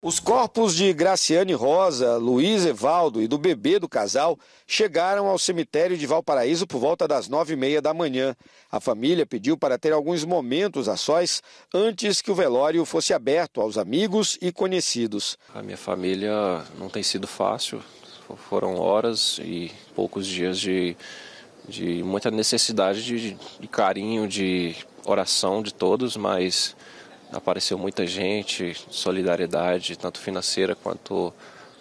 Os corpos de Graciane Rosa, Luiz Evaldo e do bebê do casal chegaram ao cemitério de Valparaíso por volta das nove e meia da manhã. A família pediu para ter alguns momentos a sós antes que o velório fosse aberto aos amigos e conhecidos. A minha família não tem sido fácil. Foram horas e poucos dias de, de muita necessidade de, de carinho, de oração de todos, mas apareceu muita gente, solidariedade, tanto financeira quanto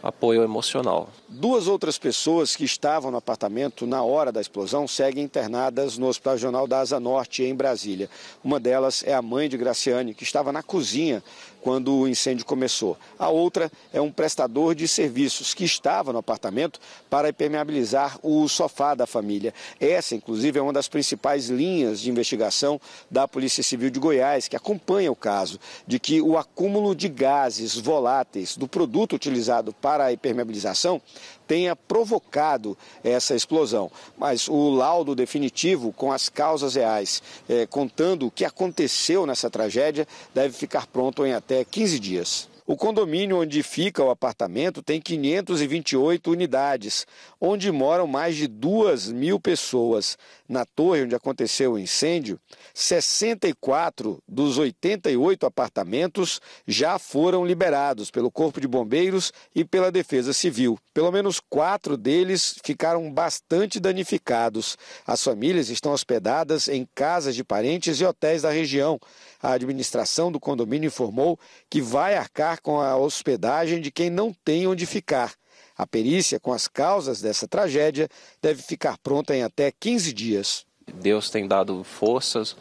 apoio emocional. Duas outras pessoas que estavam no apartamento na hora da explosão seguem internadas no Hospital Regional da Asa Norte, em Brasília. Uma delas é a mãe de Graciane, que estava na cozinha quando o incêndio começou. A outra é um prestador de serviços que estava no apartamento para impermeabilizar o sofá da família. Essa, inclusive, é uma das principais linhas de investigação da Polícia Civil de Goiás, que acompanha o caso de que o acúmulo de gases voláteis do produto utilizado para para a impermeabilização tenha provocado essa explosão. Mas o laudo definitivo com as causas reais, eh, contando o que aconteceu nessa tragédia, deve ficar pronto em até 15 dias. O condomínio onde fica o apartamento tem 528 unidades, onde moram mais de 2 mil pessoas. Na torre onde aconteceu o incêndio, 64 dos 88 apartamentos já foram liberados pelo Corpo de Bombeiros e pela Defesa Civil. Pelo menos quatro deles ficaram bastante danificados. As famílias estão hospedadas em casas de parentes e hotéis da região. A administração do condomínio informou que vai arcar com a hospedagem de quem não tem onde ficar. A perícia com as causas dessa tragédia deve ficar pronta em até 15 dias. Deus tem dado forças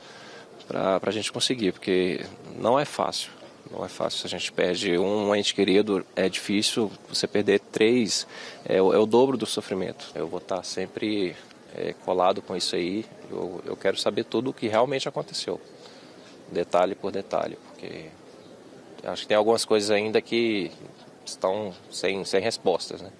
para a gente conseguir, porque não é fácil. Não é fácil. Se a gente perde um ente querido, é difícil. Você perder três é, é, é o dobro do sofrimento. Eu vou estar sempre é, colado com isso aí. Eu, eu quero saber tudo o que realmente aconteceu, detalhe por detalhe, porque acho que tem algumas coisas ainda que estão sem, sem respostas. Né?